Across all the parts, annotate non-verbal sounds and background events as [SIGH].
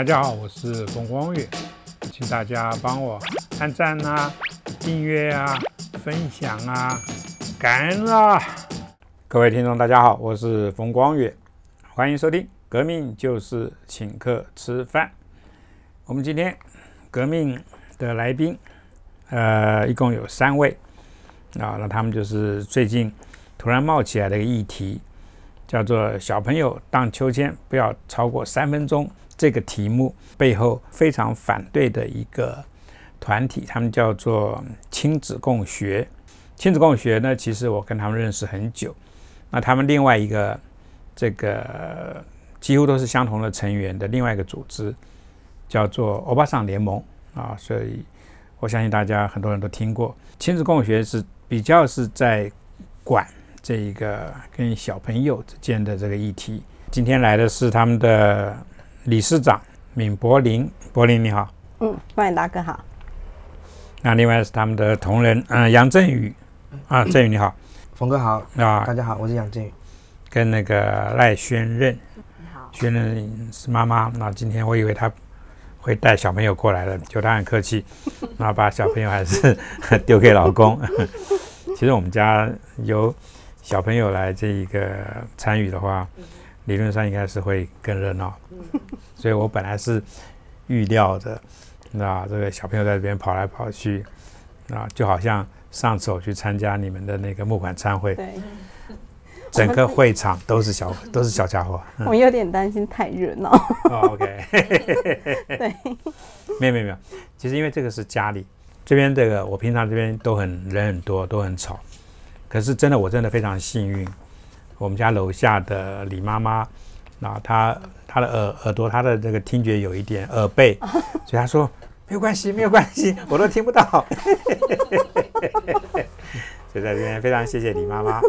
大家好，我是冯光远，请大家帮我按赞啊、订阅啊、分享啊、感恩啊！各位听众，大家好，我是冯光远，欢迎收听《革命就是请客吃饭》。我们今天革命的来宾，呃，一共有三位啊，那他们就是最近突然冒起来的一个议题，叫做“小朋友荡秋千不要超过三分钟”。这个题目背后非常反对的一个团体，他们叫做亲子共学。亲子共学呢，其实我跟他们认识很久。那他们另外一个这个几乎都是相同的成员的另外一个组织，叫做欧巴桑联盟啊。所以我相信大家很多人都听过。亲子共学是比较是在管这一个跟小朋友之间的这个议题。今天来的是他们的。理事长闵柏林，柏林你好，嗯，欢迎大哥好。那另外是他们的同仁，嗯，杨振宇，啊，振宇你好，冯哥好，啊，大家好，我是杨振宇，跟那个赖宣任，你好，宣任是妈妈，那今天我以为他会带小朋友过来了，就他很客气，[LAUGHS] 那把小朋友还是 [LAUGHS] 丢给老公。[LAUGHS] 其实我们家有小朋友来这一个参与的话。理论上应该是会更热闹，所以我本来是预料的，那这个小朋友在这边跑来跑去，啊，就好像上次我去参加你们的那个木管参会，对，整个会场都是小都是小家伙，我有点担心太热闹。[LAUGHS] 啊，OK，对，[LAUGHS] 没有没有没有，其实因为这个是家里这边这个，我平常这边都很人很多都很吵，可是真的我真的非常幸运。我们家楼下的李妈妈，那她她的耳耳朵，她的这个听觉有一点耳背，所以她说没有关系，没有关系，[LAUGHS] 我都听不到。[LAUGHS] 所以在这边非常谢谢李妈妈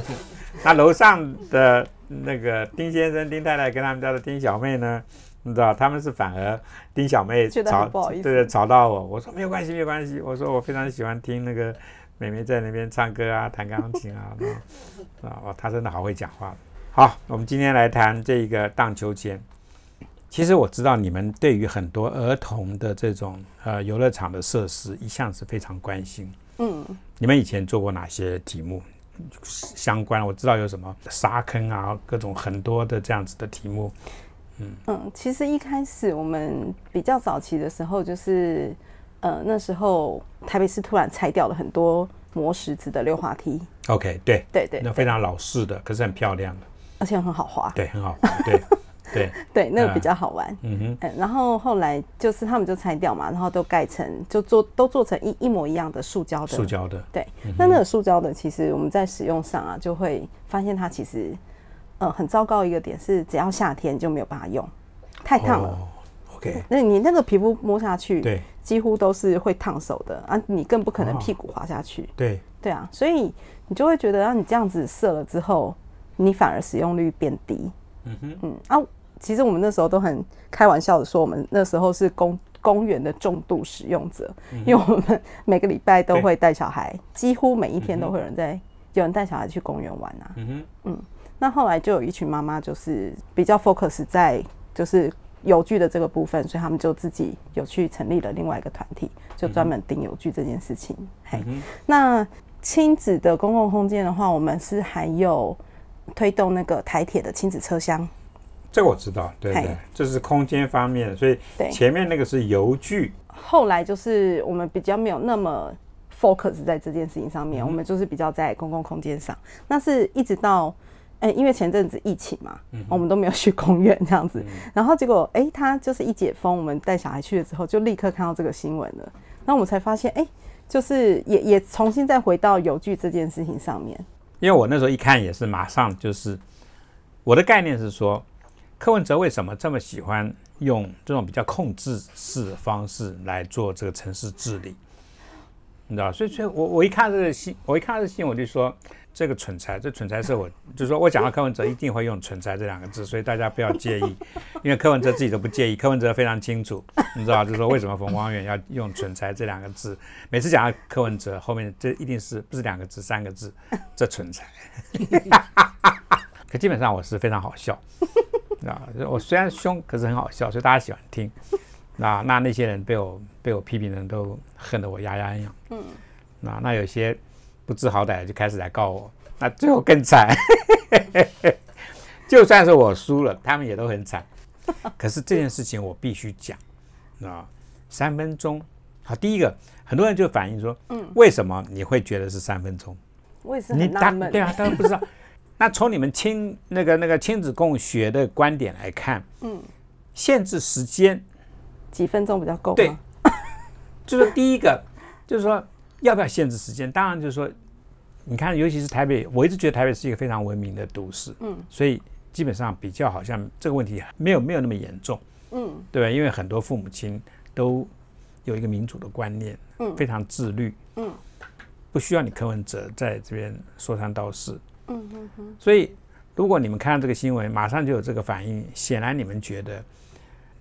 [LAUGHS] 那楼上的那个丁先生、丁太太跟他们家的丁小妹呢，你知道他们是反而丁小妹吵，对对，吵到我，我说没有关系，没有关系，我说我非常喜欢听那个。妹妹在那边唱歌啊，弹钢琴啊，[LAUGHS] 啊她真的好会讲话。好，我们今天来谈这个荡秋千。其实我知道你们对于很多儿童的这种呃游乐场的设施一向是非常关心。嗯，你们以前做过哪些题目相关？我知道有什么沙坑啊，各种很多的这样子的题目。嗯嗯，其实一开始我们比较早期的时候就是。呃，那时候台北市突然拆掉了很多磨石子的溜滑梯。OK，对，对对，那非常老式的，可是很漂亮，而且很好滑，对，很好滑，对 [LAUGHS] 对对，那个比较好玩。嗯哼，然后后来就是他们就拆掉嘛，然后都盖成就做都做成一一模一样的塑胶的。塑胶的，对。那那个塑胶的，其实我们在使用上啊，就会发现它其实，呃，很糟糕一个点是，只要夏天就没有办法用，太烫了。那你那个皮肤摸下去，对，几乎都是会烫手的啊！你更不可能屁股滑下去，对对啊！所以你就会觉得，那你这样子射了之后，你反而使用率变低。嗯哼，嗯啊，其实我们那时候都很开玩笑的说，我们那时候是公公园的重度使用者，因为我们每个礼拜都会带小孩，几乎每一天都会有人在有人带小孩去公园玩啊。嗯哼，嗯，那后来就有一群妈妈就是比较 focus 在就是。邮具的这个部分，所以他们就自己有去成立了另外一个团体，就专门订邮具这件事情。嘿，那亲子的公共空间的话，我们是还有推动那个台铁的亲子车厢。这我知道，对，这是空间方面。所以前面那个是邮具，后来就是我们比较没有那么 focus 在这件事情上面，我们就是比较在公共空间上。那是一直到。哎，因为前阵子疫情嘛，我们都没有去公园这样子，然后结果哎，他就是一解封，我们带小孩去了之后，就立刻看到这个新闻了。然我们才发现，哎，就是也也重新再回到游聚这件事情上面。因为我那时候一看也是，马上就是我的概念是说，柯文哲为什么这么喜欢用这种比较控制式的方式来做这个城市治理？你知道，所以所以我我一看这个新，我一看这个新闻我就说。这个蠢材，这蠢材是我，[LAUGHS] 就是说我讲到柯文哲一定会用“蠢材”这两个字，所以大家不要介意，[LAUGHS] 因为柯文哲自己都不介意。柯文哲非常清楚，[LAUGHS] 你知道就是说为什么冯光远要用“蠢材”这两个字，每次讲到柯文哲，后面这一定是不是两个字，三个字，这蠢材。可基本上我是非常好笑，啊，我虽然凶，可是很好笑，所以大家喜欢听。那那那些人被我被我批评的都恨得我牙痒痒。嗯。那那有些。不知好歹就开始来告我，那最后更惨，[LAUGHS] 就算是我输了，他们也都很惨。可是这件事情我必须讲，啊，三分钟。好，第一个，很多人就反映说，嗯，为什么你会觉得是三分钟？为什么？你当对啊，当然不知道。[LAUGHS] 那从你们亲那个那个亲子共学的观点来看，嗯，限制时间几分钟比较够对，[LAUGHS] 就是第一个，就是说。要不要限制时间？当然，就是说，你看，尤其是台北，我一直觉得台北是一个非常文明的都市，嗯，所以基本上比较好像这个问题没有没有那么严重，嗯，对吧？因为很多父母亲都有一个民主的观念，嗯，非常自律，嗯，不需要你柯文哲在这边说三道四，嗯哼嗯。所以如果你们看到这个新闻，马上就有这个反应，显然你们觉得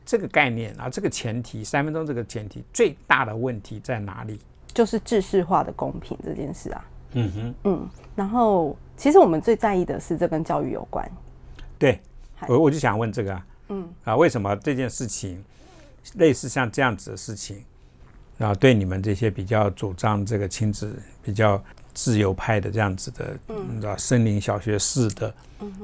这个概念啊，这个前提三分钟这个前提最大的问题在哪里？就是制式化的公平这件事啊，嗯哼，嗯，然后其实我们最在意的是这跟教育有关，对，我我就想问这个，啊，嗯，啊，为什么这件事情类似像这样子的事情，然后对你们这些比较主张这个亲子比较自由派的这样子的，嗯，啊，森林小学式的，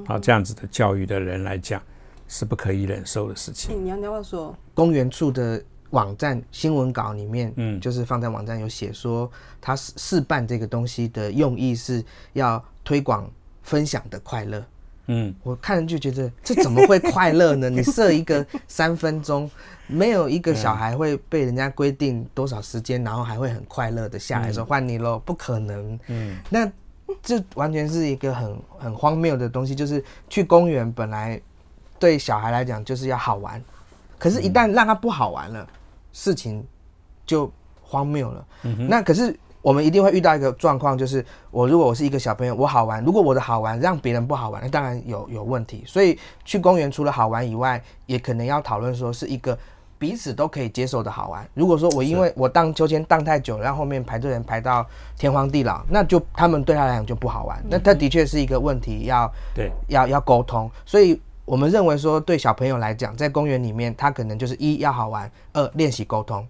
啊这样子的教育的人来讲是不可以忍受的事情？你要哪要说？公园处的。网站新闻稿里面，嗯，就是放在网站有写说，他试试办这个东西的用意是要推广分享的快乐，嗯，我看就觉得这怎么会快乐呢？[LAUGHS] 你设一个三分钟，没有一个小孩会被人家规定多少时间，然后还会很快乐的下来说换你喽，不可能，嗯，那这完全是一个很很荒谬的东西，就是去公园本来对小孩来讲就是要好玩，可是，一旦让他不好玩了。事情就荒谬了。嗯哼。那可是我们一定会遇到一个状况，就是我如果我是一个小朋友，我好玩。如果我的好玩让别人不好玩，那当然有有问题。所以去公园除了好玩以外，也可能要讨论说是一个彼此都可以接受的好玩。如果说我因为我荡秋千荡太久了，后面排队人排到天荒地老，那就他们对他来讲就不好玩。那他的确是一个问题，要对要要沟通。所以。我们认为说，对小朋友来讲，在公园里面，他可能就是一要好玩，二练习沟通，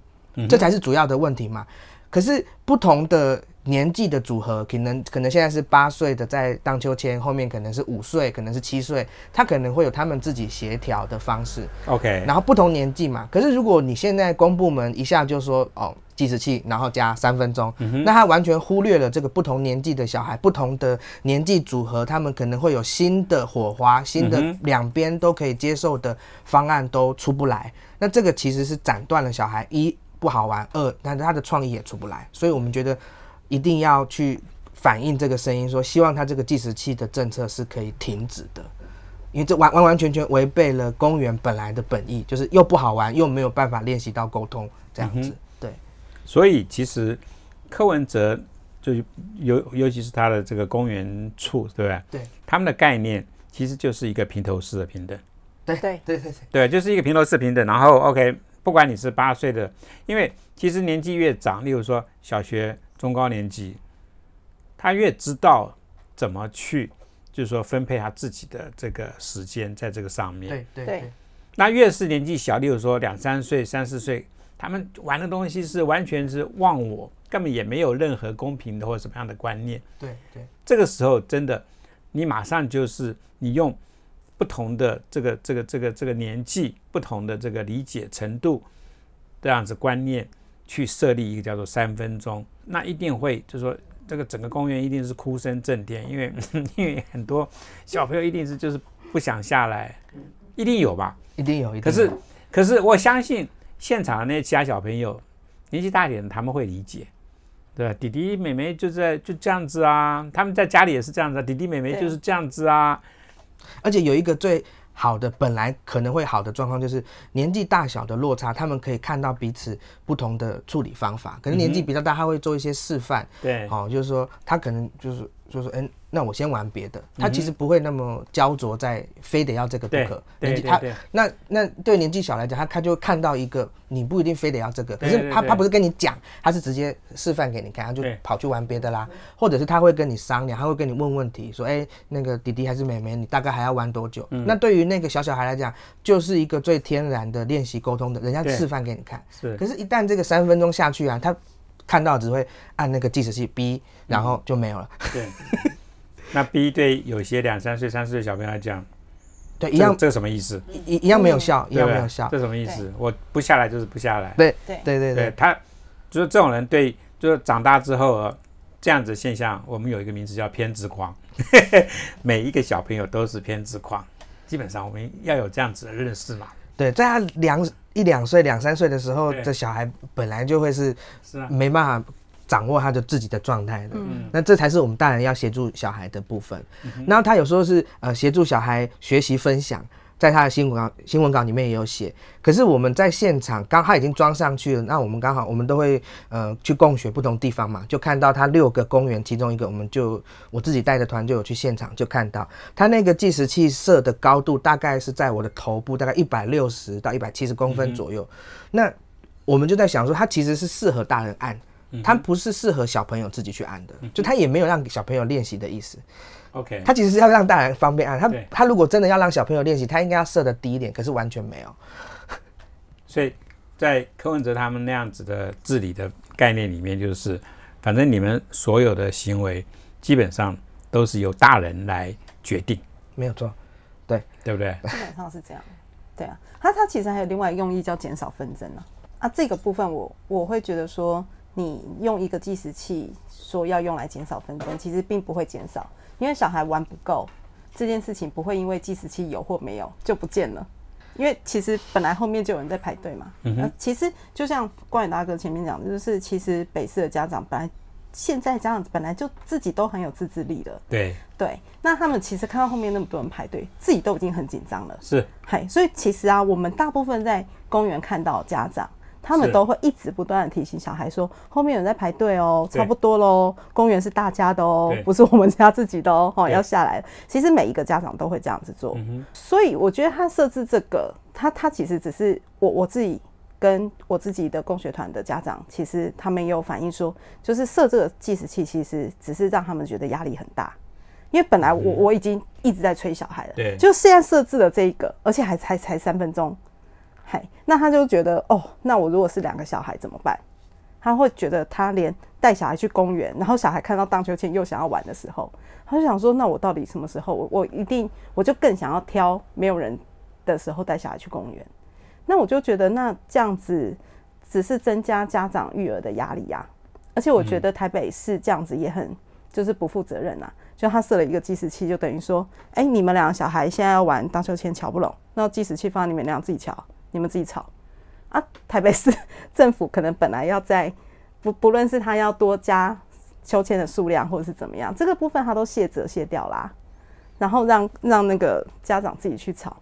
这才是主要的问题嘛。可是不同的年纪的组合，可能可能现在是八岁的在荡秋千，后面可能是五岁，可能是七岁，他可能会有他们自己协调的方式。OK，然后不同年纪嘛。可是如果你现在公部门一下就说哦。计时器，然后加三分钟，那他完全忽略了这个不同年纪的小孩，不同的年纪组合，他们可能会有新的火花，新的两边都可以接受的方案都出不来。那这个其实是斩断了小孩一不好玩，二但是他的创意也出不来。所以我们觉得一定要去反映这个声音，说希望他这个计时器的政策是可以停止的，因为这完完完全全违背了公园本来的本意，就是又不好玩，又没有办法练习到沟通这样子。所以其实柯文哲就尤尤其是他的这个公园处，对不对？对，他们的概念其实就是一个平头式的平等。对对对对对，就是一个平头式平等。然后 OK，不管你是八岁的，因为其实年纪越长，例如说小学中高年级，他越知道怎么去，就是说分配他自己的这个时间在这个上面。对对对。那越是年纪小，例如说两三岁、三四岁。他们玩的东西是完全是忘我，根本也没有任何公平的或什么样的观念。对对，这个时候真的，你马上就是你用不同的这个这个这个这个年纪、不同的这个理解程度这样子观念去设立一个叫做三分钟，那一定会就是说这个整个公园一定是哭声震天，因为因为很多小朋友一定是就是不想下来，一定有吧？一定有，一定。可是可是我相信。现场的那些其他小朋友，年纪大一点，他们会理解，对吧？弟弟妹妹就在就这样子啊，他们在家里也是这样子，弟弟妹妹就是这样子啊。而且有一个最好的，本来可能会好的状况，就是年纪大小的落差，他们可以看到彼此不同的处理方法。可能年纪比较大，他会做一些示范，对，哦，就是说他可能就是就是嗯。那我先玩别的，他其实不会那么焦灼，在非得要这个不可。年纪他那那对年纪小来讲，他他就看到一个，你不一定非得要这个。可是他他不是跟你讲，他是直接示范给你看，他就跑去玩别的啦。或者是他会跟你商量，他会跟你问问题，说，哎，那个弟弟还是妹妹，你大概还要玩多久？嗯。那对于那个小小孩来讲，就是一个最天然的练习沟通的，人家示范给你看。是。可是，一旦这个三分钟下去啊，他看到只会按那个计时器 B，然后就没有了。对。[LAUGHS] 那 B 对有些两三岁、三四岁小朋友来讲，对，一样，这个什么意思？一一样没有笑，一样没有笑，这什么意思？我不下来就是不下来。对对对对他就是这种人，对，就是长大之后这样子现象，我们有一个名字叫偏执狂。[LAUGHS] 每一个小朋友都是偏执狂，基本上我们要有这样子的认识嘛。对，在他两一两岁、两三岁的时候，这小孩本来就会是是没办法。掌握他的自己的状态的，嗯，那这才是我们大人要协助小孩的部分。然后他有时候是呃协助小孩学习分享，在他的新闻稿新闻稿里面也有写。可是我们在现场刚他已经装上去了，那我们刚好我们都会呃去共学不同地方嘛，就看到他六个公园，其中一个我们就我自己带的团就有去现场，就看到他那个计时器设的高度大概是在我的头部，大概一百六十到一百七十公分左右。那我们就在想说，他其实是适合大人按。它不是适合小朋友自己去按的，就它也没有让小朋友练习的意思。OK，它其实是要让大人方便按。他他如果真的要让小朋友练习，他应该要设的低一点，可是完全没有。[LAUGHS] 所以在柯文哲他们那样子的治理的概念里面，就是反正你们所有的行为基本上都是由大人来决定。没有错，对对不对？基本上是这样。对啊，他他其实还有另外用意，叫减少纷争呢。啊，这个部分我我会觉得说。你用一个计时器说要用来减少纷争，其实并不会减少，因为小孩玩不够这件事情不会因为计时器有或没有就不见了，因为其实本来后面就有人在排队嘛。嗯哼。其实就像关羽大哥前面讲的，就是其实北市的家长本来现在家长本来就自己都很有自制力了。对。对。那他们其实看到后面那么多人排队，自己都已经很紧张了。是。嗨。所以其实啊，我们大部分在公园看到家长。他们都会一直不断的提醒小孩说，后面有人在排队哦，差不多喽，公园是大家的哦，不是我们家自己的哦，[LAUGHS] 要下来。其实每一个家长都会这样子做，所以我觉得他设置这个，他他其实只是我我自己跟我自己的供学团的家长，其实他也有反映说，就是设这个计时器，其实只是让他们觉得压力很大，因为本来我我已经一直在催小孩了，对，就现在设置了这一个，而且还才才三分钟。那他就觉得哦，那我如果是两个小孩怎么办？他会觉得他连带小孩去公园，然后小孩看到荡秋千又想要玩的时候，他就想说：那我到底什么时候？我我一定我就更想要挑没有人的时候带小孩去公园。那我就觉得那这样子只是增加家长育儿的压力呀。而且我觉得台北市这样子也很就是不负责任呐，就他设了一个计时器，就等于说：哎，你们两个小孩现在要玩荡秋千，瞧不拢，那计时器放在你们俩自己瞧。你们自己吵啊！台北市政府可能本来要在不不论是他要多加秋千的数量，或者是怎么样，这个部分他都卸责卸掉啦，然后让让那个家长自己去吵。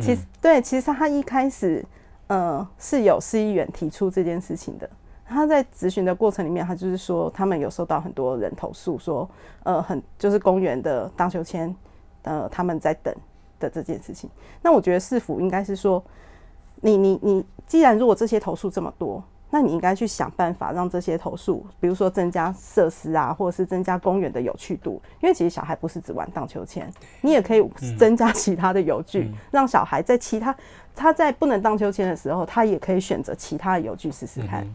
其实对，其实他一开始，呃，是有市议员提出这件事情的。他在咨询的过程里面，他就是说他们有收到很多人投诉，说呃很就是公园的荡秋千，呃他们在等的这件事情。那我觉得市府应该是说。你你你，既然如果这些投诉这么多，那你应该去想办法让这些投诉，比如说增加设施啊，或者是增加公园的有趣度。因为其实小孩不是只玩荡秋千，你也可以增加其他的游具，让小孩在其他他在不能荡秋千的时候，他也可以选择其他的游具试试看。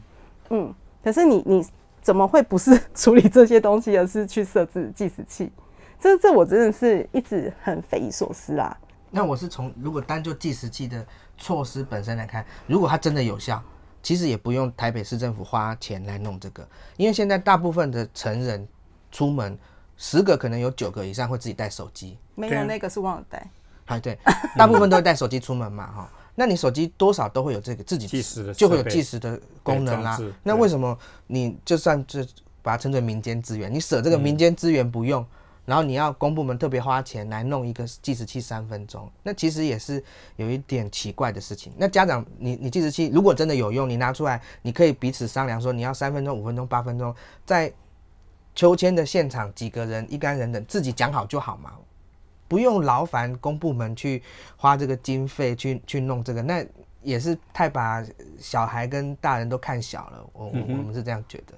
嗯，可是你你怎么会不是 [LAUGHS] 处理这些东西，而是去设置计时器？这这我真的是一直很匪夷所思啊。那我是从如果单就计时器的措施本身来看，如果它真的有效，其实也不用台北市政府花钱来弄这个，因为现在大部分的成人出门，十个可能有九个以上会自己带手机。没有那个是忘了带。哎，对，大部分都会带手机出门嘛，哈。那你手机多少都会有这个自己计时的，就会有计时的功能啦。那为什么你就算这把它称作民间资源，你舍这个民间资源不用？然后你要公部门特别花钱来弄一个计时器三分钟，那其实也是有一点奇怪的事情。那家长，你你计时器如果真的有用，你拿出来，你可以彼此商量说你要三分钟、五分钟、八分钟，在秋千的现场几个人、一干人等自己讲好就好嘛，不用劳烦公部门去花这个经费去去弄这个，那也是太把小孩跟大人都看小了，我我们是这样觉得。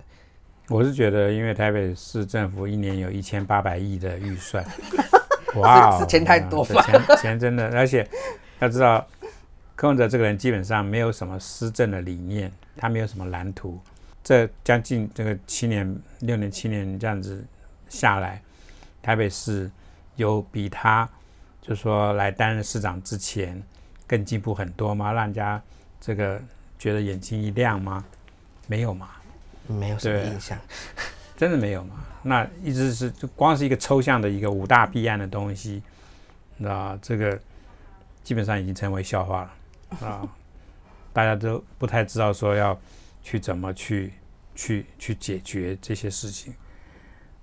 我是觉得，因为台北市政府一年有一千八百亿的预算，[LAUGHS] 哇，钱太多了，钱真的，而且要知道柯文哲这个人基本上没有什么施政的理念，他没有什么蓝图。这将近这个七年、六年、七年这样子下来，台北市有比他就说来担任市长之前更进步很多吗？让人家这个觉得眼睛一亮吗？没有吗？没有什么印象，真的没有吗？那一直是就光是一个抽象的一个五大弊案的东西，那这个基本上已经成为笑话了啊！[LAUGHS] 大家都不太知道说要去怎么去去去解决这些事情，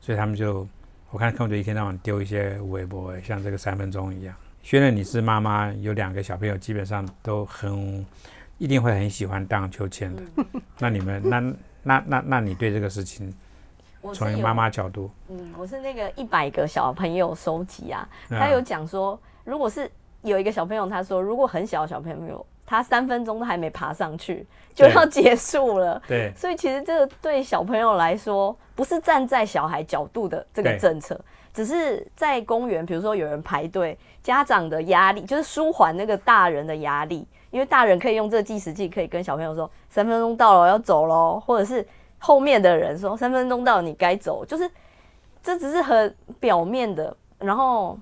所以他们就我看他们就一天到晚丢一些微博，像这个三分钟一样。虽然你是妈妈，有两个小朋友，基本上都很一定会很喜欢荡秋千的，那你们那。那那那你对这个事情，从妈妈角度，嗯，我是那个一百个小朋友收集啊，他有讲说，如果是有一个小朋友，他说如果很小的小朋友，他三分钟都还没爬上去，就要结束了，对，所以其实这个对小朋友来说，不是站在小孩角度的这个政策，只是在公园，比如说有人排队，家长的压力就是舒缓那个大人的压力。因为大人可以用这个计时器，可以跟小朋友说三分钟到了要走喽，或者是后面的人说三分钟到你该走，就是这只是很表面的，然后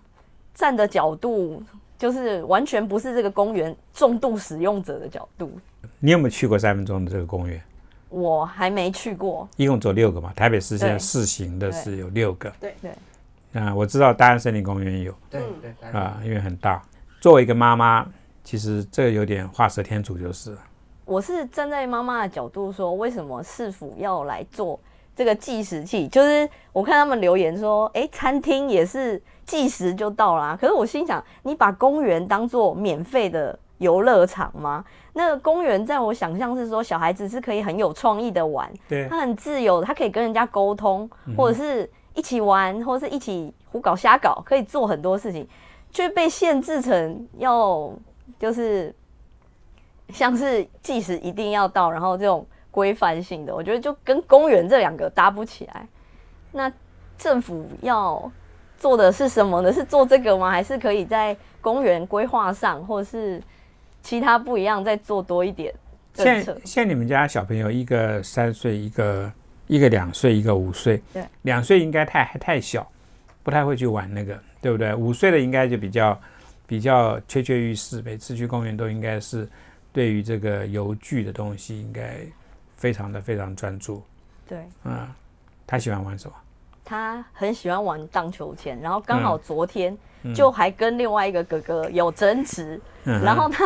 站的角度就是完全不是这个公园重度使用者的角度。你有没有去过三分钟的这个公园？我还没去过。一共走六个嘛？台北市现在试行的是有六个。对对。啊，我知道大安森林公园有。对对。啊，因为很大。作为一个妈妈。其实这有点画蛇添足，就是，我是站在妈妈的角度说，为什么市府要来做这个计时器？就是我看他们留言说，哎，餐厅也是计时就到啦。可是我心想，你把公园当做免费的游乐场吗？那个公园在我想象是说，小孩子是可以很有创意的玩，对，他很自由，他可以跟人家沟通，或者是一起玩，或者是一起胡搞瞎搞，可以做很多事情，却被限制成要。就是像是计时一定要到，然后这种规范性的，我觉得就跟公园这两个搭不起来。那政府要做的是什么呢？是做这个吗？还是可以在公园规划上，或是其他不一样，再做多一点？像像你们家小朋友，一个三岁，一个一个两岁，一个五岁。对，两岁应该太还太小，不太会去玩那个，对不对？五岁的应该就比较。比较跃跃欲试，每次去公园都应该是对于这个游具的东西，应该非常的非常专注。对，嗯，他喜欢玩什么？他很喜欢玩荡秋千，然后刚好昨天就还跟另外一个哥哥有争执，然后他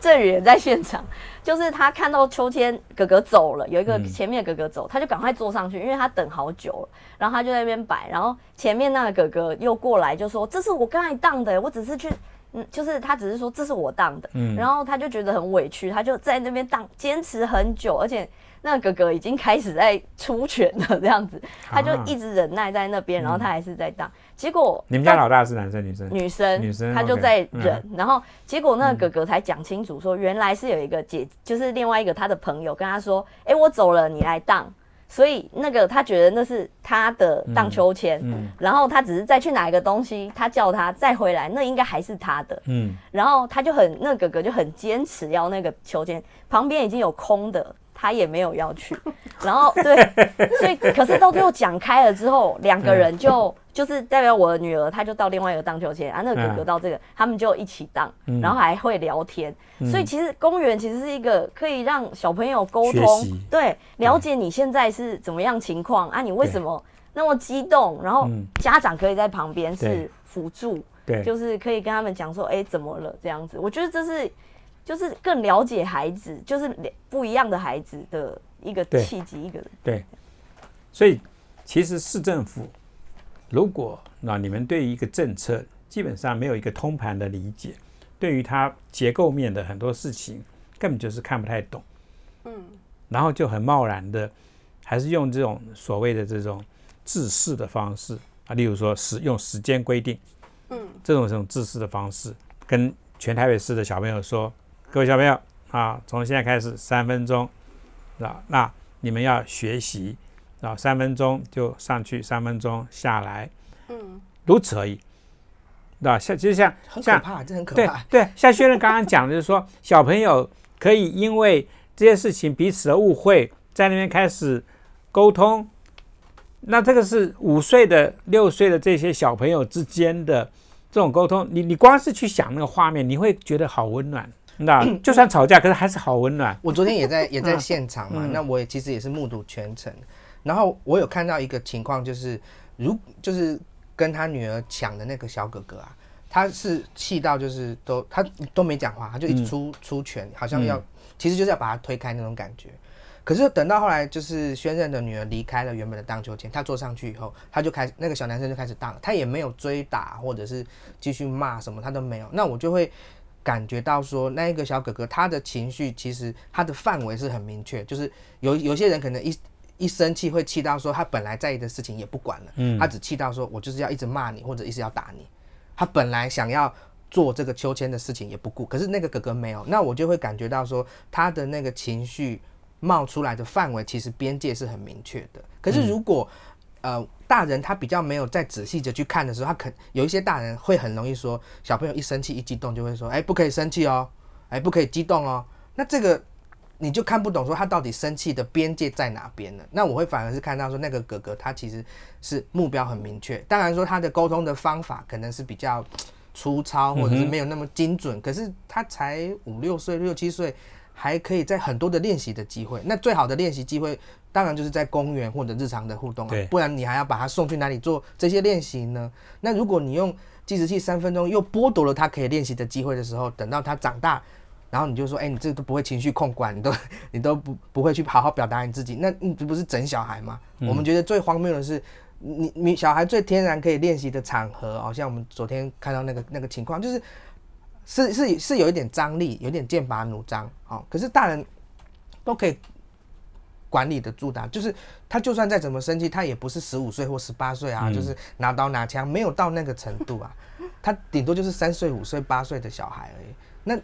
这 [LAUGHS] 也在现场，就是他看到秋千哥哥走了，有一个前面的哥哥走，他就赶快坐上去，因为他等好久了，然后他就在那边摆，然后前面那个哥哥又过来就说：“这是我刚才荡的，我只是去。”嗯，就是他只是说这是我当的，嗯，然后他就觉得很委屈，他就在那边当坚持很久，而且那个哥哥已经开始在出拳了这样子，他就一直忍耐在那边，然后他还是在当，结果你们家老大是男生女生？女生女生，他就在忍，然后结果那个哥哥才讲清楚说，原来是有一个姐，就是另外一个他的朋友跟他说，哎，我走了，你来当。所以那个他觉得那是他的荡秋千，然后他只是再去拿一个东西，他叫他再回来，那应该还是他的。嗯，然后他就很那哥哥就很坚持要那个秋千旁边已经有空的。他也没有要去，然后对，[LAUGHS] 所以可是到最后讲开了之后，两个人就就是代表我的女儿，她就到另外一个荡秋千啊，那个哥哥到这个，他们就一起荡，然后还会聊天。所以其实公园其实是一个可以让小朋友沟通，对，了解你现在是怎么样情况啊？你为什么那么激动？然后家长可以在旁边是辅助，对，就是可以跟他们讲说，哎，怎么了这样子？我觉得这是。就是更了解孩子，就是不一样的孩子的一个契机，一个对。所以其实市政府如果那你们对于一个政策基本上没有一个通盘的理解，对于它结构面的很多事情根本就是看不太懂，嗯。然后就很贸然的，还是用这种所谓的这种自视的方式啊，例如说时用时间规定，嗯，这种这种自视的方式跟全台北市的小朋友说。各位小朋友啊，从现在开始三分钟，那那你们要学习，然后三分钟就上去，三分钟下来，嗯，如此而已，那像其实像很可怕，这很可怕。对对，像薛仁刚刚讲的，就是说小朋友可以因为这些事情彼此的误会，在那边开始沟通。那这个是五岁的、六岁的这些小朋友之间的这种沟通，你你光是去想那个画面，你会觉得好温暖。那 [CLEARS THROAT] 就算吵架，可是还是好温暖。我昨天也在也在现场嘛，那我也其实也是目睹全程。然后我有看到一个情况，就是如就是跟他女儿抢的那个小哥哥啊，他是气到就是都他都没讲话，他就一直出出拳，好像要其实就是要把他推开那种感觉。可是等到后来，就是轩任的女儿离开了原本的荡秋千，他坐上去以后，他就开那个小男生就开始荡，他也没有追打或者是继续骂什么，他都没有。那我就会。感觉到说，那一个小哥哥他的情绪其实他的范围是很明确，就是有有些人可能一一生气会气到说他本来在意的事情也不管了，嗯，他只气到说我就是要一直骂你或者一直要打你，他本来想要做这个秋千的事情也不顾，可是那个哥哥没有，那我就会感觉到说他的那个情绪冒出来的范围其实边界是很明确的，可是如果。呃，大人他比较没有再仔细的去看的时候，他可有一些大人会很容易说，小朋友一生气一激动就会说，哎，不可以生气哦，哎，不可以激动哦。那这个你就看不懂说他到底生气的边界在哪边了。那我会反而是看到说那个哥哥他其实是目标很明确，当然说他的沟通的方法可能是比较粗糙或者是没有那么精准，可是他才五六岁六七岁。还可以在很多的练习的机会，那最好的练习机会当然就是在公园或者日常的互动啊，不然你还要把他送去哪里做这些练习呢？那如果你用计时器三分钟又剥夺了他可以练习的机会的时候，等到他长大，然后你就说，哎，你这都不会情绪控管，你都 [LAUGHS] 你都不不会去好好表达你自己，那你这不是整小孩吗？我们觉得最荒谬的是，你你小孩最天然可以练习的场合哦、像我们昨天看到那个那个情况，就是。是是是有一点张力，有点剑拔弩张啊！可是大人都可以管理得住的，就是他就算再怎么生气，他也不是十五岁或十八岁啊，就是拿刀拿枪，没有到那个程度啊。他顶多就是三岁、五岁、八岁的小孩而已。那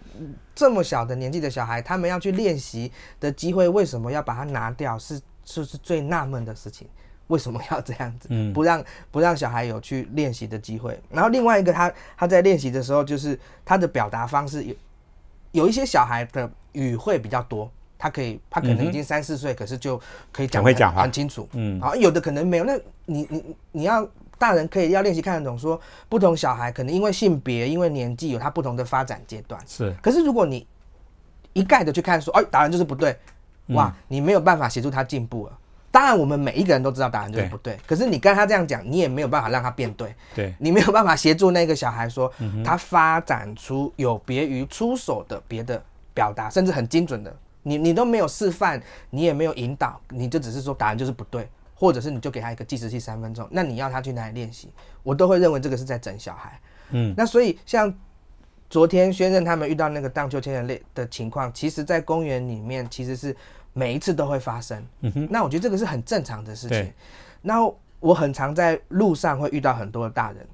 这么小的年纪的小孩，他们要去练习的机会，为什么要把它拿掉？是是是最纳闷的事情。为什么要这样子？不让不让小孩有去练习的机会。然后另外一个，他他在练习的时候，就是他的表达方式有有一些小孩的语汇比较多，他可以他可能已经三四岁，可是就可以讲会讲话很清楚。嗯，好，有的可能没有。那你你你要大人可以要练习看得懂，说不同小孩可能因为性别、因为年纪有他不同的发展阶段。是，可是如果你一概的去看说，哎，大人就是不对，哇，你没有办法协助他进步了。当然，我们每一个人都知道答案就是不对？可是你跟他这样讲，你也没有办法让他变对。对你没有办法协助那个小孩说，他发展出有别于出手的别的表达，甚至很精准的，你你都没有示范，你也没有引导，你就只是说答案就是不对，或者是你就给他一个计时器三分钟，那你要他去哪里练习？我都会认为这个是在整小孩。嗯，那所以像昨天轩任他们遇到那个荡秋千的类的情况，其实在公园里面其实是。每一次都会发生，那我觉得这个是很正常的事情。那我很常在路上会遇到很多的大人。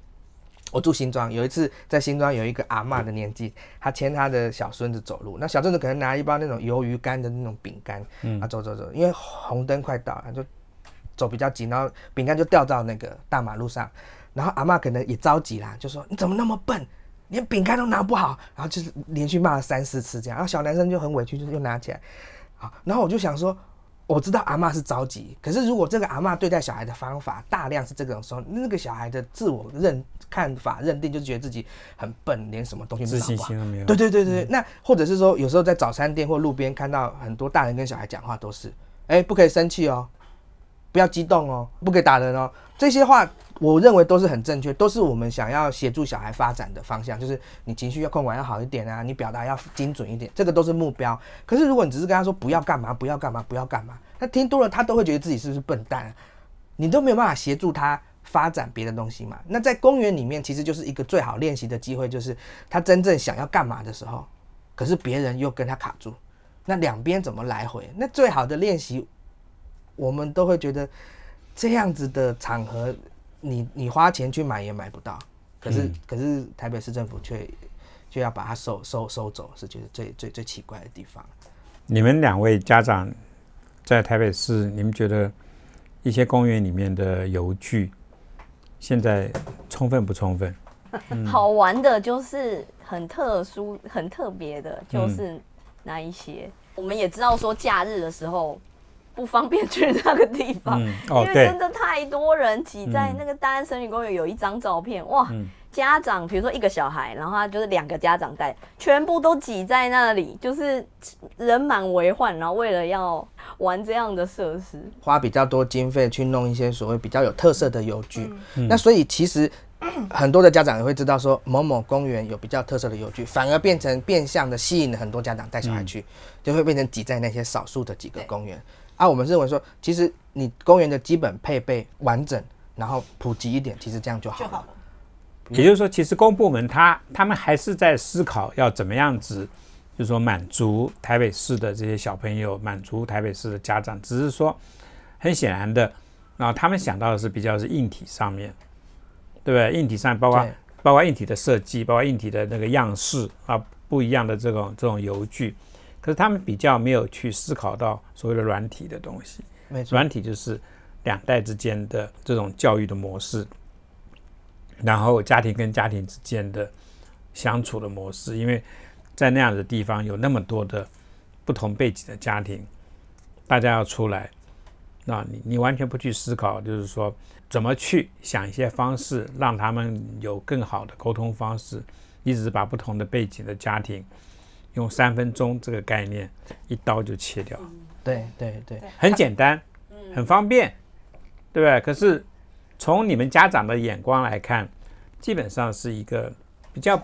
我住新庄，有一次在新庄有一个阿妈的年纪，他牵他的小孙子走路，那小孙子可能拿一包那种鱿鱼干的那种饼干，啊，走走走，因为红灯快到了，就走比较急，然后饼干就掉到那个大马路上，然后阿妈可能也着急啦，就说你怎么那么笨，连饼干都拿不好，然后就是连续骂了三四次这样，然后小男生就很委屈，就是又拿起来。啊，然后我就想说，我知道阿妈是着急，可是如果这个阿妈对待小孩的方法大量是这种时候，那个小孩的自我认看法认定就觉得自己很笨，连什么东西都没有。对对对对对，那或者是说，有时候在早餐店或路边看到很多大人跟小孩讲话都是，哎，不可以生气哦。不要激动哦，不给打人哦，这些话我认为都是很正确，都是我们想要协助小孩发展的方向，就是你情绪要控管要好一点啊，你表达要精准一点，这个都是目标。可是如果你只是跟他说不要干嘛，不要干嘛，不要干嘛，他听多了他都会觉得自己是不是笨蛋，你都没有办法协助他发展别的东西嘛。那在公园里面其实就是一个最好练习的机会，就是他真正想要干嘛的时候，可是别人又跟他卡住，那两边怎么来回？那最好的练习。我们都会觉得这样子的场合，你你花钱去买也买不到。可是可是台北市政府却就要把它收收收走，是觉得最最最奇怪的地方。你们两位家长在台北市，你们觉得一些公园里面的游具现在充分不充分？[LAUGHS] 好玩的就是很特殊、很特别的，就是那一些。我们也知道说，假日的时候。不方便去那个地方，[LAUGHS] 因为真的太多人挤在那个大安森女公园，有一张照片，哇，家长比如说一个小孩，然后他就是两个家长带，全部都挤在那里，就是人满为患。然后为了要玩这样的设施，花比较多经费去弄一些所谓比较有特色的游具，那所以其实 [CLEARS THROAT] 很多的家长也会知道说，某某公园有比较特色的游具，反而变成变相的吸引了很多家长带小孩去，就会变成挤在那些少数的几个公园。啊，我们认为说，其实你公园的基本配备完整，然后普及一点，其实这样就好。了。也就是说，其实公部门他他们还是在思考要怎么样子，就是说满足台北市的这些小朋友，满足台北市的家长。只是说，很显然的，然后他们想到的是比较是硬体上面，对不对？硬体上包括包括硬体的设计，包括硬体的那个样式啊，不一样的这种这种油具。可是他们比较没有去思考到所谓的软体的东西，软体就是两代之间的这种教育的模式，然后家庭跟家庭之间的相处的模式，因为在那样的地方有那么多的不同背景的家庭，大家要出来，那你你完全不去思考，就是说怎么去想一些方式，让他们有更好的沟通方式，一直把不同的背景的家庭。用三分钟这个概念，一刀就切掉，对对对，很简单，很方便，对不对？可是从你们家长的眼光来看，基本上是一个比较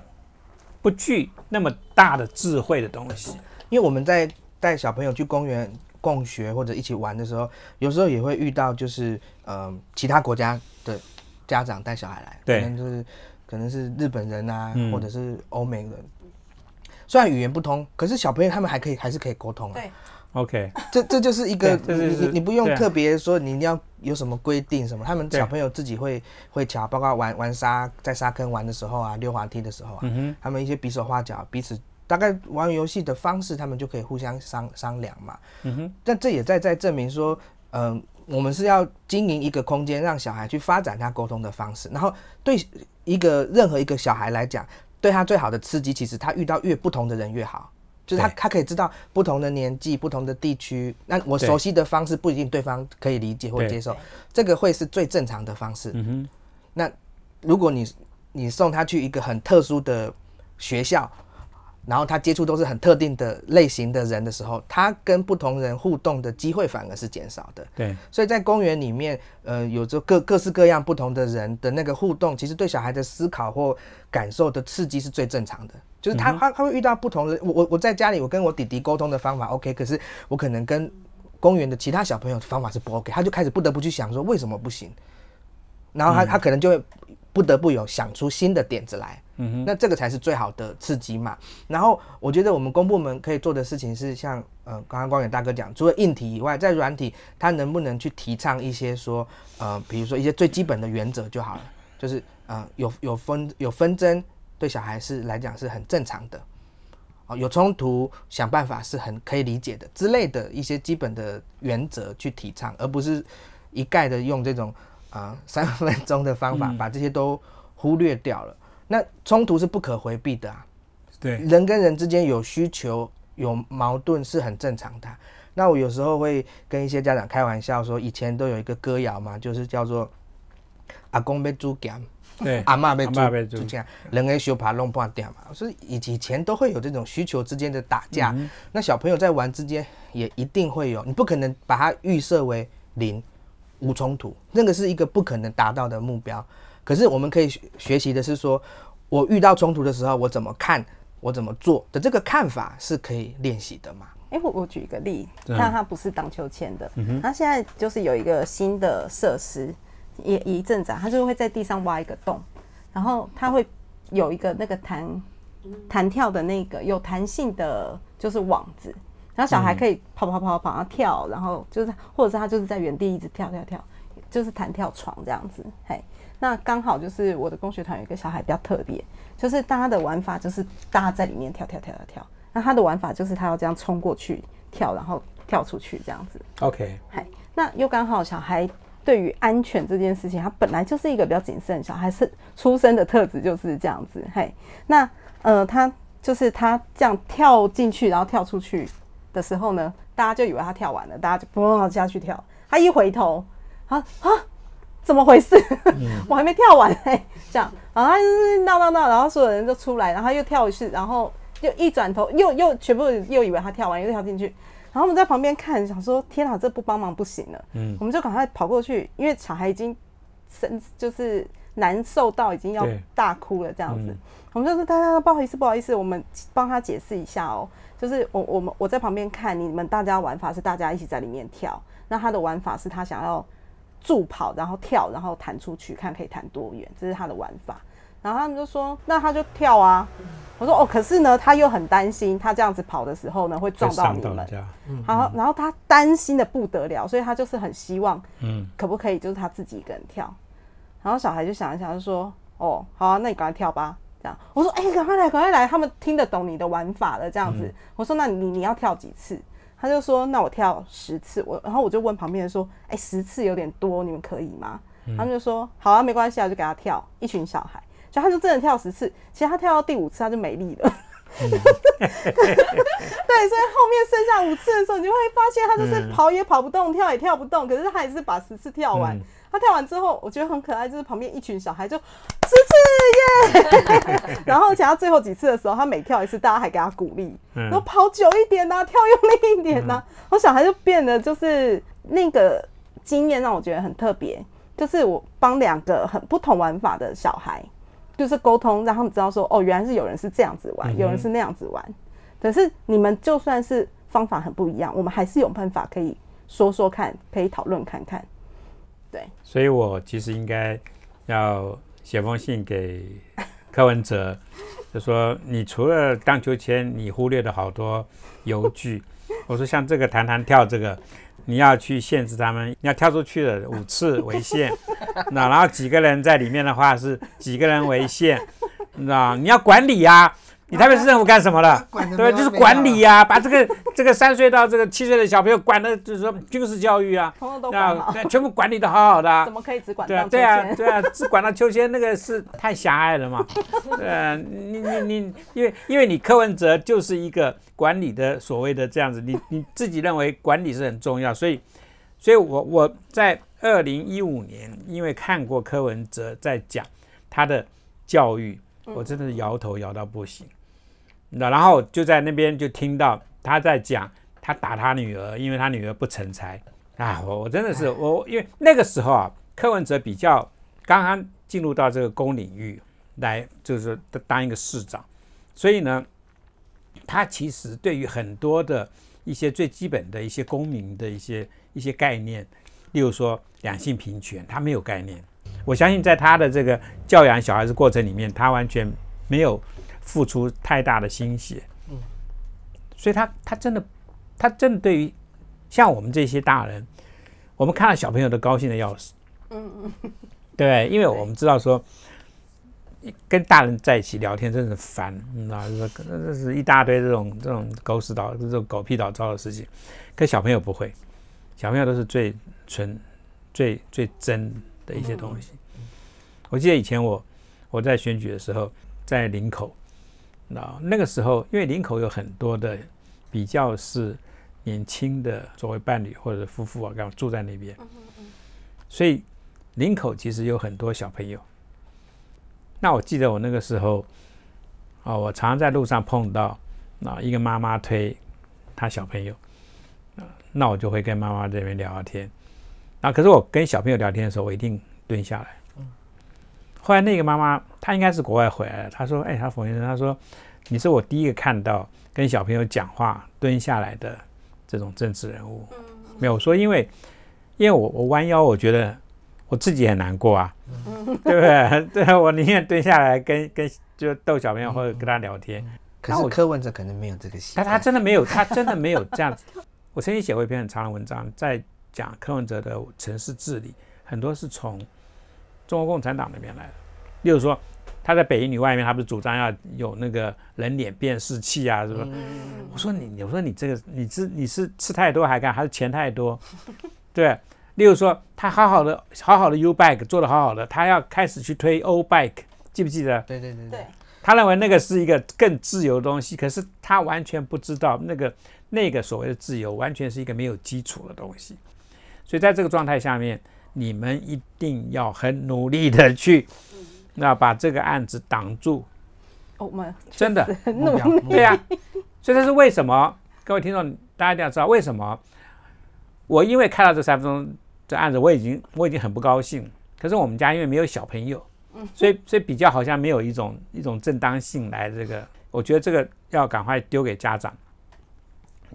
不具那么大的智慧的东西。因为我们在带小朋友去公园共学或者一起玩的时候，有时候也会遇到就是呃其他国家的家长带小孩来，可能就是可能是日本人啊，或者是欧美人。虽然语言不通，可是小朋友他们还可以还是可以沟通啊。对，OK，这这就是一个你你不用特别说你要有什么规定什么，他们小朋友自己会会瞧，包括玩玩沙在沙坑玩的时候啊，溜滑梯的时候啊，他们一些比手画脚彼此大概玩游戏的方式，他们就可以互相商商量嘛。嗯哼，但这也在在证明说，嗯，我们是要经营一个空间，让小孩去发展他沟通的方式。然后对一个任何一个小孩来讲。对他最好的刺激，其实他遇到越不同的人越好，就是他他可以知道不同的年纪、不同的地区，那我熟悉的方式不一定对方可以理解或接受，这个会是最正常的方式。嗯哼，那如果你你送他去一个很特殊的学校。然后他接触都是很特定的类型的人的时候，他跟不同人互动的机会反而是减少的。对，所以在公园里面，呃，有着各各式各样不同的人的那个互动，其实对小孩的思考或感受的刺激是最正常的。就是他他他会遇到不同的，我我我在家里我跟我弟弟沟通的方法 OK，可是我可能跟公园的其他小朋友的方法是不 OK，他就开始不得不去想说为什么不行，然后他他可能就会不得不有想出新的点子来。嗯，那这个才是最好的刺激嘛。然后我觉得我们公部门可以做的事情是，像呃，刚刚光远大哥讲，除了硬体以外，在软体，他能不能去提倡一些说，呃，比如说一些最基本的原则就好了，就是呃，有有分有纷争，对小孩是来讲是很正常的，哦，有冲突，想办法是很可以理解的之类的一些基本的原则去提倡，而不是一概的用这种啊三分钟的方法把这些都忽略掉了。那冲突是不可回避的啊，对，人跟人之间有需求有矛盾是很正常的。那我有时候会跟一些家长开玩笑说，以前都有一个歌谣嘛，就是叫做阿公被猪羹，对，阿妈被煮羹，这样，人爱修爬弄破掉嘛。所以以以前都会有这种需求之间的打架。那小朋友在玩之间也一定会有，你不可能把它预设为零，无冲突，那个是一个不可能达到的目标。可是我们可以学习的是，说我遇到冲突的时候，我怎么看，我怎么做的这个看法是可以练习的嘛？哎，我我举一个例，但它不是荡秋千的，它现在就是有一个新的设施，一一阵长，它就会在地上挖一个洞，然后它会有一个那个弹弹跳的那个有弹性的就是网子，然后小孩可以跑跑跑跑，然后跳，然后就是或者是他就是在原地一直跳跳跳，就是弹跳床这样子，嘿。那刚好就是我的工学团有一个小孩比较特别，就是大家的玩法就是大家在里面跳跳跳跳跳，那他的玩法就是他要这样冲过去跳，然后跳出去这样子。OK，嗨，那又刚好小孩对于安全这件事情，他本来就是一个比较谨慎的小孩，是出生的特质就是这样子。嘿，那呃，他就是他这样跳进去，然后跳出去的时候呢，大家就以为他跳完了，大家就嘣下去跳，他一回头啊啊！怎么回事？我还没跳完哎，这样，然后他闹闹闹，然后所有人都出来，然后又跳一次，然后又一转头，又又全部又以为他跳完，又跳进去。然后我们在旁边看，想说天哪，这不帮忙不行了。嗯，我们就赶快跑过去，因为小孩已经身就是难受到已经要大哭了这样子。我们就说大家不好意思，不好意思，我们帮他解释一下哦，就是我我们我在旁边看你们大家玩法是大家一起在里面跳，那他的玩法是他想要。助跑，然后跳，然后弹出去，看可以弹多远，这是他的玩法。然后他们就说：“那他就跳啊。”我说：“哦，可是呢，他又很担心，他这样子跑的时候呢，会撞到你们。”然后，然后他担心的不得了，所以他就是很希望，嗯，可不可以就是他自己一个人跳？然后小孩就想了想，就说：“哦，好啊，那你赶快跳吧。”这样我说：“哎，赶快来，赶快来！”他们听得懂你的玩法了，这样子。我说：“那你你要跳几次？”他就说：“那我跳十次，我然后我就问旁边人说，哎，十次有点多，你们可以吗？”他们就说：“好啊，没关系啊，就给他跳。”一群小孩，所以他就真的跳十次。其实他跳到第五次他就没力了，[LAUGHS] 对，所以后面剩下五次的时候，你就会发现他就是跑也跑不动，跳也跳不动，可是他还是把十次跳完。他跳完之后，我觉得很可爱，就是旁边一群小孩就支持耶。[LAUGHS] 然后，其他最后几次的时候，他每跳一次，大家还给他鼓励，嗯，都跑久一点呐，跳用力一点呐。后小孩就变得就是那个经验让我觉得很特别，就是我帮两个很不同玩法的小孩，就是沟通，让他们知道说，哦，原来是有人是这样子玩，有人是那样子玩。可是你们就算是方法很不一样，我们还是有办法可以说说看，可以讨论看看。对，所以我其实应该要写封信给柯文哲，[LAUGHS] 就说你除了荡秋千，你忽略的好多游具，[LAUGHS] 我说像这个弹弹跳这个，你要去限制他们，你要跳出去的五次为限，[LAUGHS] 那然后几个人在里面的话是几个人为限，你知道你要管理呀。你台北是任务干什么了，对吧？就是管理呀，把这个这个三岁到这个七岁的小朋友管的，就是说军事教育啊，啊，全部管理的好好的。怎么可以只管对对啊，对啊，只管到秋千那个是太狭隘了嘛。对，你你你，因为因为你柯文哲就是一个管理的所谓的这样子，你你自己认为管理是很重要，所以，所以我我在二零一五年因为看过柯文哲在讲他的教育，我真的是摇头摇到不行。然后就在那边就听到他在讲，他打他女儿，因为他女儿不成才。啊，我我真的是我，因为那个时候啊，柯文哲比较刚刚进入到这个公领域来，就是当一个市长，所以呢，他其实对于很多的一些最基本的一些公民的一些一些概念，例如说两性平权，他没有概念。我相信在他的这个教养小孩子过程里面，他完全没有。付出太大的心血，嗯，所以他他真的，他真的对于像我们这些大人，我们看到小朋友都高兴的要死，嗯嗯，对，因为我们知道说，跟大人在一起聊天真的是烦，你知道，这那是一大堆这种这种狗屎倒，这种狗屁倒灶的事情，跟小朋友不会，小朋友都是最纯、最最真的一些东西。我记得以前我我在选举的时候，在林口。那那个时候，因为林口有很多的比较是年轻的作为伴侣或者夫妇啊，刚住在那边，所以林口其实有很多小朋友。那我记得我那个时候，啊，我常在路上碰到啊一个妈妈推她小朋友，啊，那我就会跟妈妈这边聊聊天。那可是我跟小朋友聊天的时候，我一定蹲下来。后来那个妈妈，她应该是国外回来。的，她说：“哎，她冯先生，她说，你是我第一个看到跟小朋友讲话蹲下来的这种政治人物，没有说因为，因为我我弯腰，我觉得我自己很难过啊，[LAUGHS] 对不对？对，我宁愿蹲下来跟跟就逗小朋友或者跟他聊天。可是柯文哲可能没有这个心。但他真的没有，他真的没有这样子。我曾经写过一篇很长的文章，在讲柯文哲的城市治理，很多是从。”中国共产党那边来的。例如说，他在北影女外面，他不是主张要有那个人脸辨识器啊？是吧？我说你，我说你这个，你是你是吃太多还干，还是钱太多？[LAUGHS] 对，例如说，他好好的好好的 U Bike 做的好好的，他要开始去推 O Bike，记不记得？对对对对，他认为那个是一个更自由的东西，可是他完全不知道那个那个所谓的自由，完全是一个没有基础的东西，所以在这个状态下面。你们一定要很努力的去，那把这个案子挡住。我们真的努力，对呀。所以这是为什么？各位听众，大家一定要知道为什么。我因为看到这三分钟这案子，我已经我已经很不高兴。可是我们家因为没有小朋友，所以所以比较好像没有一种一种正当性来这个。我觉得这个要赶快丢给家长，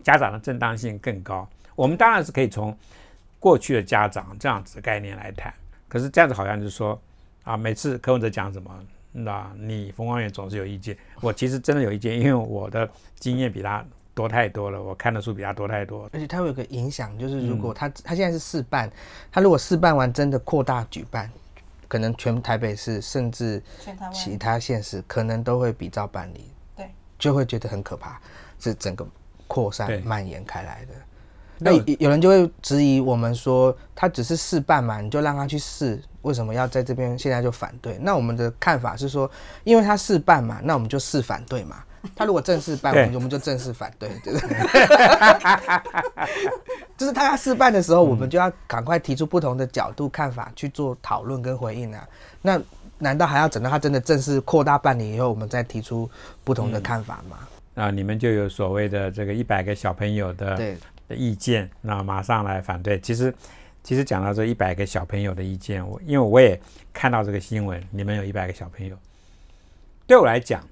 家长的正当性更高。我们当然是可以从。过去的家长这样子的概念来谈，可是这样子好像就是说，啊，每次柯文哲讲什么，那你冯光远总是有意见。我其实真的有意见，因为我的经验比他多太多了，我看的书比他多太多了。而且他会有个影响，就是如果他他现在是试办，他如果试办完真的扩大举办，可能全台北市甚至其他县市，可能都会比照办理。对，就会觉得很可怕，是整个扩散蔓延开来的。那有人就会质疑我们说他只是试办嘛，你就让他去试，为什么要在这边现在就反对？那我们的看法是说，因为他试办嘛，那我们就试反对嘛。他如果正式办，我们就我们就正式反对，对不对？[LAUGHS] 就是他要试办的时候，我们就要赶快提出不同的角度看法去做讨论跟回应啊。那难道还要等到他真的正式扩大办理以后，我们再提出不同的看法吗？啊，你们就有所谓的这个一百个小朋友的对。的意见，那马上来反对。其实，其实讲到这一百个小朋友的意见，我因为我也看到这个新闻，你们有一百个小朋友，对我来讲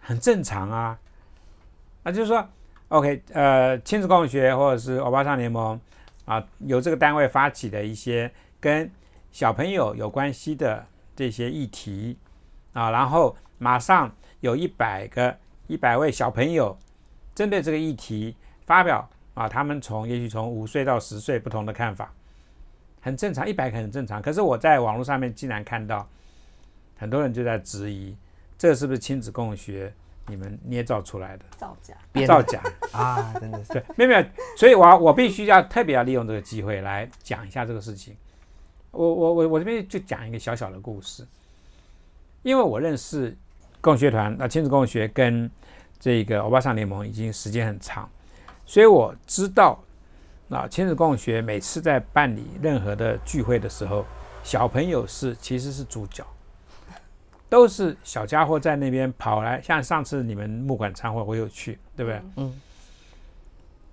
很正常啊。那就是说，OK，呃，亲子共学或者是欧巴桑联盟啊，由这个单位发起的一些跟小朋友有关系的这些议题啊，然后马上有一百个、一百位小朋友针对这个议题发表。啊，他们从也许从五岁到十岁不同的看法很正常，一百很正常。可是我在网络上面竟然看到很多人就在质疑，这是不是亲子共学你们捏造出来的？造假，造假 [LAUGHS] 啊，真的是没有。没有，所以我我必须要特别要利用这个机会来讲一下这个事情。我我我我这边就讲一个小小的故事，因为我认识共学团，那亲子共学跟这个欧巴桑联盟已经时间很长。所以我知道，那亲子共学每次在办理任何的聚会的时候，小朋友是其实是主角，都是小家伙在那边跑来。像上次你们木管参会，我有去，对不对？嗯。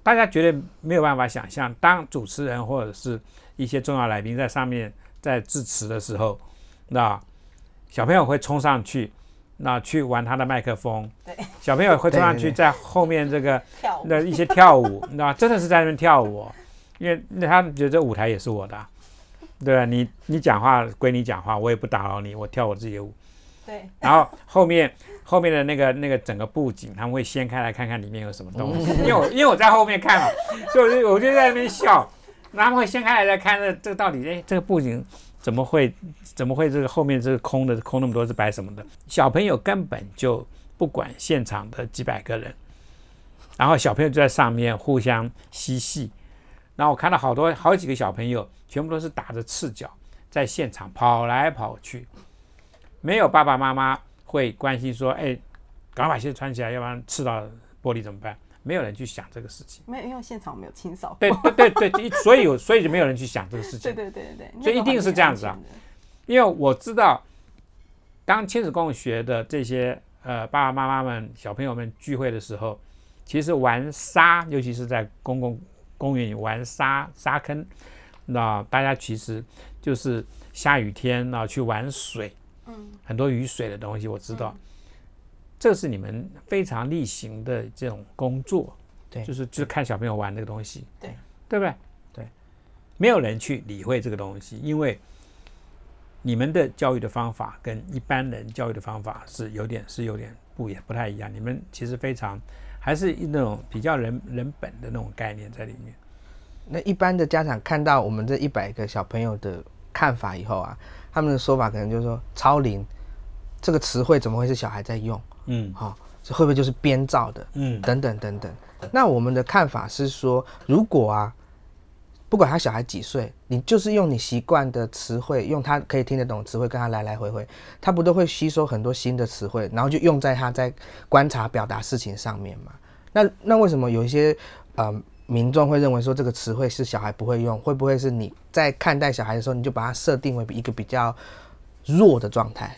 大家绝对没有办法想象，当主持人或者是一些重要来宾在上面在致辞的时候，那小朋友会冲上去，那去玩他的麦克风。小朋友会冲上去，在后面这个那一些跳舞，你知道真的是在那边跳舞，因为那他们觉得这舞台也是我的，对啊，你你讲话归你讲话，我也不打扰你，我跳我自己的舞。对。然后后面后面的那个那个整个布景，他们会掀开来看看里面有什么东西，因为我因为我在后面看嘛，所以我就我就在那边笑。他们会掀开来再看，这这个到底哎，这个布景怎么会怎么会这个后面这个空的空那么多是白什么的？小朋友根本就。不管现场的几百个人，然后小朋友就在上面互相嬉戏，然后我看到好多好几个小朋友，全部都是打着赤脚在现场跑来跑去，没有爸爸妈妈会关心说：“哎，快把鞋穿起来，要不然刺到玻璃怎么办？”没有人去想这个事情。没有，因为现场没有清扫。对对对对，所以有所以就没有人去想这个事情。对对对对对，所以一定是这样子啊，因为我知道当亲子共学的这些。呃，爸爸妈妈们、小朋友们聚会的时候，其实玩沙，尤其是在公共公园里玩沙沙坑，那大家其实就是下雨天啊去玩水，嗯，很多雨水的东西，我知道，这是你们非常例行的这种工作，对，就是就是看小朋友玩这个东西，对，对不对？对，没有人去理会这个东西，因为。你们的教育的方法跟一般人教育的方法是有点是有点不也不太一样。你们其实非常还是那种比较人人本的那种概念在里面。那一般的家长看到我们这一百个小朋友的看法以后啊，他们的说法可能就是说“超龄”这个词汇怎么会是小孩在用？嗯，好，这会不会就是编造的？嗯，等等等等。那我们的看法是说，如果啊。不管他小孩几岁，你就是用你习惯的词汇，用他可以听得懂词汇跟他来来回回，他不都会吸收很多新的词汇，然后就用在他在观察表达事情上面嘛？那那为什么有一些呃民众会认为说这个词汇是小孩不会用？会不会是你在看待小孩的时候，你就把他设定为一个比较弱的状态？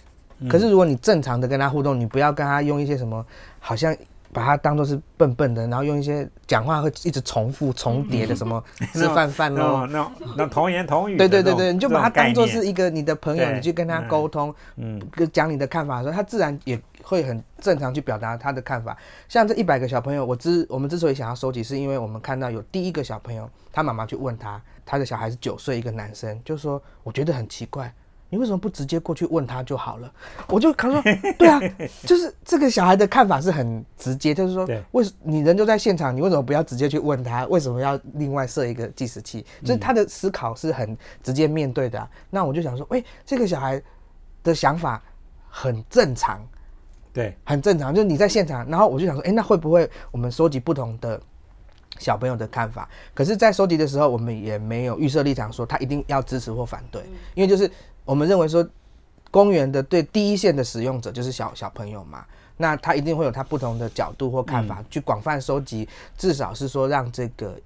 可是如果你正常的跟他互动，你不要跟他用一些什么好像。把它当做是笨笨的，然后用一些讲话会一直重复重叠的什么吃饭饭咯，那那童言童语。对对对对，你就把它当做是一个你的朋友，你去跟他沟通，嗯，跟讲你的看法的时候，他自然也会很正常去表达他的看法。像这一百个小朋友，我之我们之所以想要收集，是因为我们看到有第一个小朋友，他妈妈去问他，他的小孩是九岁一个男生，就说我觉得很奇怪。你为什么不直接过去问他就好了？我就他说，[LAUGHS] 对啊，就是这个小孩的看法是很直接，就是说，为什你人都在现场，你为什么不要直接去问他？为什么要另外设一个计时器？就是他的思考是很直接面对的。那我就想说，诶，这个小孩的想法很正常，对，很正常。就是你在现场，然后我就想说，哎，那会不会我们收集不同的小朋友的看法？可是，在收集的时候，我们也没有预设立场，说他一定要支持或反对，因为就是。我们认为说，公园的对第一线的使用者就是小小朋友嘛，那他一定会有他不同的角度或看法，去广泛收集，至少是说让这个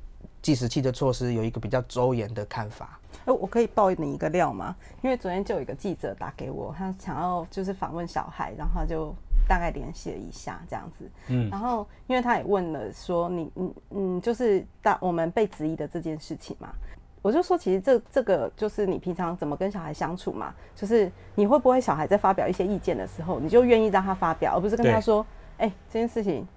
计时器的措施有一个比较周延的看法。哎，我可以报你一个料吗？因为昨天就有一个记者打给我，他想要就是访问小孩，然后就大概联系了一下这样子。嗯，然后因为他也问了说，你你嗯，就是当我们被质疑的这件事情嘛。我就说，其实这这个就是你平常怎么跟小孩相处嘛，就是你会不会小孩在发表一些意见的时候，你就愿意让他发表，而不是跟他说：“哎，这件事情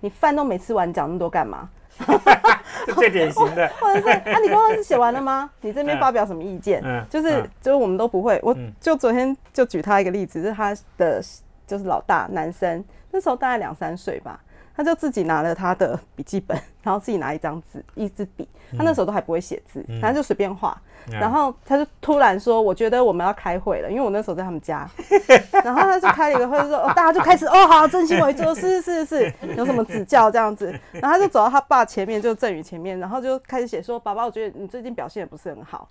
你饭都没吃完，讲那么多干嘛？” [LAUGHS] 最典型的，或者是啊，你刚刚是写完了吗？你这边发表什么意见？嗯，就是就是我们都不会，我就昨天就举他一个例子，是他的就是老大男生，那时候大概两三岁吧，他就自己拿了他的笔记本，然后自己拿一张纸一支笔。他那时候都还不会写字，然后就随便画。然后他就突然说：“我觉得我们要开会了，因为我那时候在他们家。[LAUGHS] ”然后他就开了一个会，说：“大家就开始哦，好，真心伟，就是是是是，有什么指教这样子。”然后他就走到他爸前面，就振宇前面，然后就开始写说：“爸爸，我觉得你最近表现也不是很好。”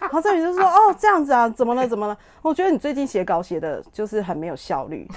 然后振宇就说：“哦，这样子啊，怎么了？怎么了？我觉得你最近写稿写的就是很没有效率，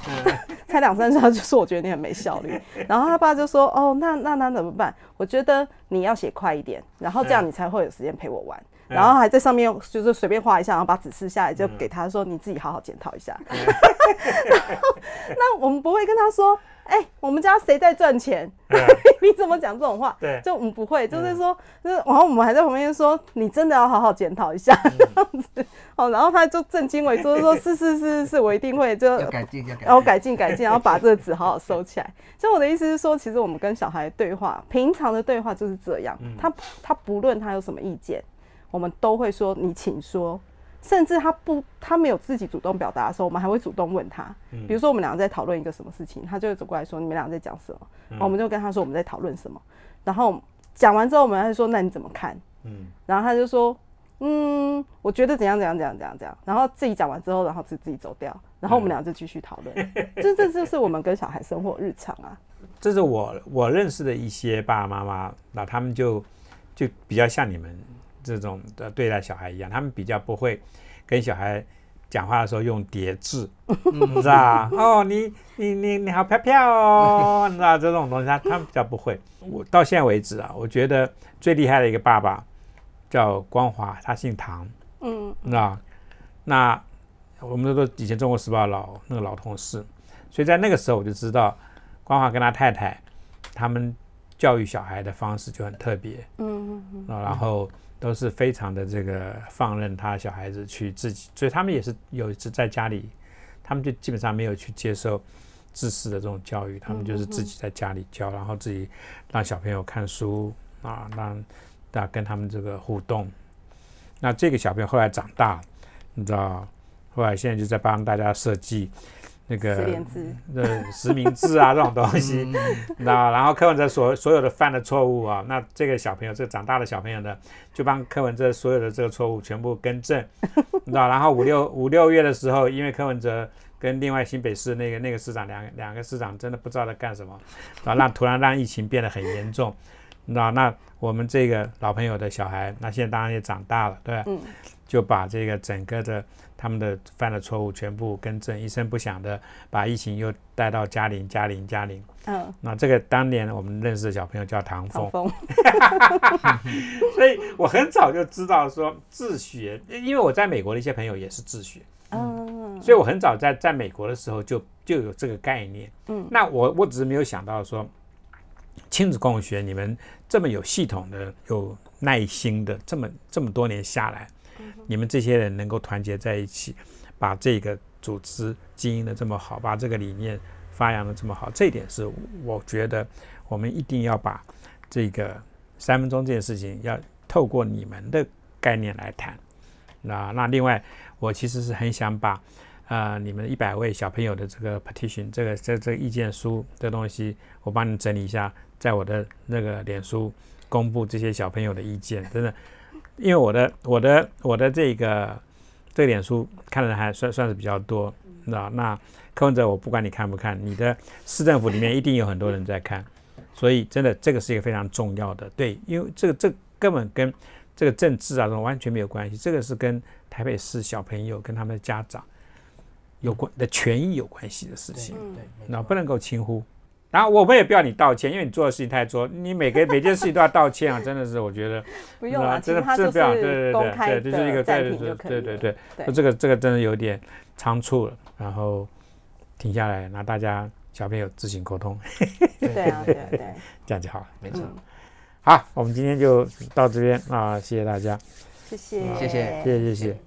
才两三下，就说我觉得你很没效率。”然后他爸就说：“哦，那那那怎么办？我觉得。”你要写快一点，然后这样你才会有时间陪我玩。然后还在上面就是随便画一下，然后把纸撕下来就给他说你自己好好检讨一下。[LAUGHS] 然后那我们不会跟他说，哎，我们家谁在赚钱？[LAUGHS] 你怎么讲这种话？对，就我们不会，就是说，就是，然后我们还在旁边说，你真的要好好检讨一下 [LAUGHS] 这样子。哦，然后他就震惊了，说说，是是是是，我一定会就要改进要改进，然后改进改进，然后把这个纸好好收起来。所以我的意思是说，其实我们跟小孩对话，平常的对话就是这样。他他不论他有什么意见。我们都会说你请说，甚至他不他没有自己主动表达的时候，我们还会主动问他。嗯。比如说我们两个在讨论一个什么事情，他就走过来说：“你们俩在讲什么？”后我们就跟他说我们在讨论什么，然后讲完之后，我们还就说：“那你怎么看？”嗯。然后他就说：“嗯，我觉得怎样怎样怎样怎样怎样。”然后自己讲完之后，然后自自己走掉，然后我们俩就继续讨论。[LAUGHS] 这这就是我们跟小孩生活日常啊。这是我我认识的一些爸爸妈妈，那他们就就比较像你们。这种的对待小孩一样，他们比较不会跟小孩讲话的时候用叠字，你知道哦，你你你你好飘飘，知 [LAUGHS] 道这种东西，他他们比较不会。我到现在为止啊，我觉得最厉害的一个爸爸叫光华，他姓唐，嗯，知道？那我们都是以前中国时报老那个老同事，所以在那个时候我就知道光华跟他太太他们教育小孩的方式就很特别，嗯，然后。都是非常的这个放任他小孩子去自己，所以他们也是有一次在家里，他们就基本上没有去接受知识的这种教育，他们就是自己在家里教，然后自己让小朋友看书啊，让大跟他们这个互动。那这个小朋友后来长大，你知道，后来现在就在帮大家设计。那个呃实名制啊 [LAUGHS] 这种东西，那然后柯文哲所所有的犯的错误啊，那这个小朋友这长大的小朋友呢，就帮柯文哲所有的这个错误全部更正，知 [LAUGHS] 道？然后五六五六月的时候，因为柯文哲跟另外新北市那个那个市长两两个市长真的不知道在干什么，然后让突然让疫情变得很严重，那那我们这个老朋友的小孩，那现在当然也长大了，对吧？嗯，就把这个整个的。他们的犯的错误全部更正，一声不响的把疫情又带到嘉陵，嘉陵，嘉陵。嗯。那这个当年我们认识的小朋友叫唐风。[LAUGHS] 所以我很早就知道说自学，因为我在美国的一些朋友也是自学。嗯。所以我很早在在美国的时候就就有这个概念。嗯。那我我只是没有想到说亲子共学，你们这么有系统的、有耐心的，这么这么多年下来。你们这些人能够团结在一起，把这个组织经营的这么好，把这个理念发扬的这么好，这一点是我觉得我们一定要把这个三分钟这件事情要透过你们的概念来谈。那那另外，我其实是很想把呃你们一百位小朋友的这个 petition，这个这这意见书的东西，我帮你整理一下，在我的那个脸书公布这些小朋友的意见，真的。因为我的我的我的这个这点书看的人还算算是比较多，知道？那柯文哲我不管你看不看，你的市政府里面一定有很多人在看，所以真的这个是一个非常重要的对，因为这个这根本跟这个政治啊什么完全没有关系，这个是跟台北市小朋友跟他们的家长有关的权益有关系的事情，那不能够轻忽。然后我们也不要你道歉，因为你做的事情太多，你每个每件事情都要道歉啊！真的是，我觉得，[LAUGHS] 不用啊，真的这要，对对对对，这是一个对对对对对对，这个这个真的有点仓促了，然后停下来，那大家小朋友自行沟通，[LAUGHS] 对对对，这样就好了，没错。好，我们今天就到这边啊，谢谢大家，谢谢谢谢谢谢谢谢。